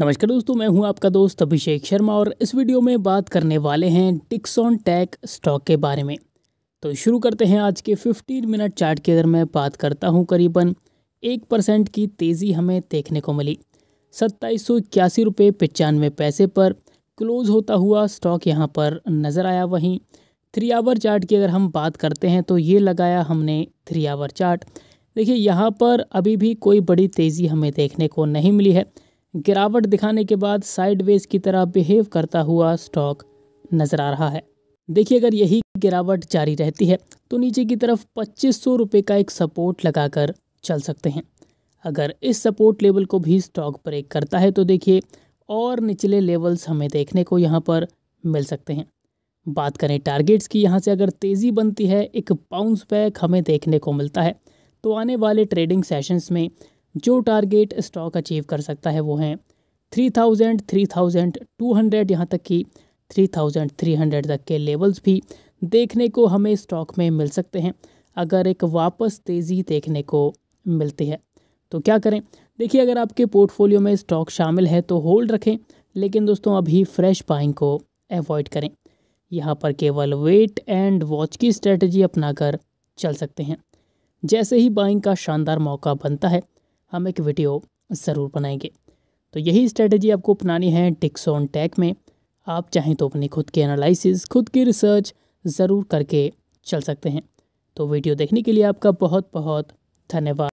नमस्कार दोस्तों मैं हूं आपका दोस्त अभिषेक शर्मा और इस वीडियो में बात करने वाले हैं टिक्सॉन टैक स्टॉक के बारे में तो शुरू करते हैं आज के 15 मिनट चार्ट की अगर मैं बात करता हूं करीबन एक परसेंट की तेज़ी हमें देखने को मिली सत्ताईस सौ इक्यासी रुपये पचानवे पैसे पर क्लोज होता हुआ स्टॉक यहाँ पर नज़र आया वहीं थ्री आवर चार्ट की अगर हम बात करते हैं तो ये लगाया हमने थ्री आवर चार्ट देखिए यहाँ पर अभी भी कोई बड़ी तेज़ी हमें देखने को नहीं मिली है गिरावट दिखाने के बाद साइडवेज की तरह बिहेव करता हुआ स्टॉक नज़र आ रहा है देखिए अगर यही गिरावट जारी रहती है तो नीचे की तरफ पच्चीस सौ रुपये का एक सपोर्ट लगाकर चल सकते हैं अगर इस सपोर्ट लेवल को भी स्टॉक ब्रेक करता है तो देखिए और निचले लेवल्स हमें देखने को यहाँ पर मिल सकते हैं बात करें टारगेट्स की यहाँ से अगर तेज़ी बनती है एक बाउंस बैक हमें देखने को मिलता है तो आने वाले ट्रेडिंग सेशंस में जो टारगेट स्टॉक अचीव कर सकता है वो हैं three thousand three thousand two hundred यहाँ तक कि थ्री थाउजेंड थ्री हंड्रेड तक के लेवल्स भी देखने को हमें स्टॉक में मिल सकते हैं अगर एक वापस तेज़ी देखने को मिलती है तो क्या करें देखिए अगर आपके पोर्टफोलियो में स्टॉक शामिल है तो होल्ड रखें लेकिन दोस्तों अभी फ्रेश बाइंग को अवॉइड करें यहाँ पर केवल वेट एंड वॉच की स्ट्रेटजी अपनाकर चल सकते हैं जैसे ही बाइंग का शानदार मौका बनता है हम एक वीडियो ज़रूर बनाएंगे तो यही स्ट्रेटजी आपको अपनानी है टिक्स ऑन टैक में आप चाहें तो अपनी खुद की एनालिसिस खुद की रिसर्च ज़रूर करके चल सकते हैं तो वीडियो देखने के लिए आपका बहुत बहुत धन्यवाद